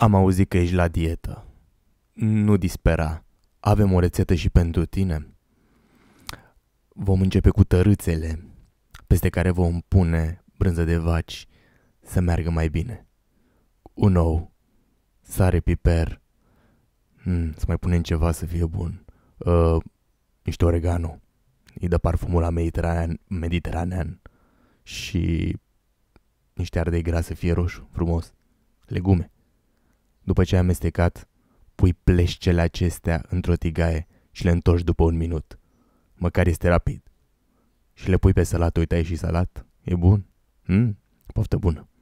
Am auzit că ești la dietă. Nu dispera. Avem o rețetă și pentru tine. Vom începe cu tărâțele, peste care vom pune brânză de vaci să meargă mai bine. Un ou, sare, piper, mm, să mai punem ceva să fie bun. Uh, niște oregano, îi dă parfumul la mediteranean, mediteranean și niște ardei gras să fie roșu, frumos. Legume. După ce ai amestecat, pui pleșcele acestea într-o tigaie și le întorci după un minut. Măcar este rapid. Și le pui pe salat, uite, ai și salat? E bun? Mm? Poftă bună!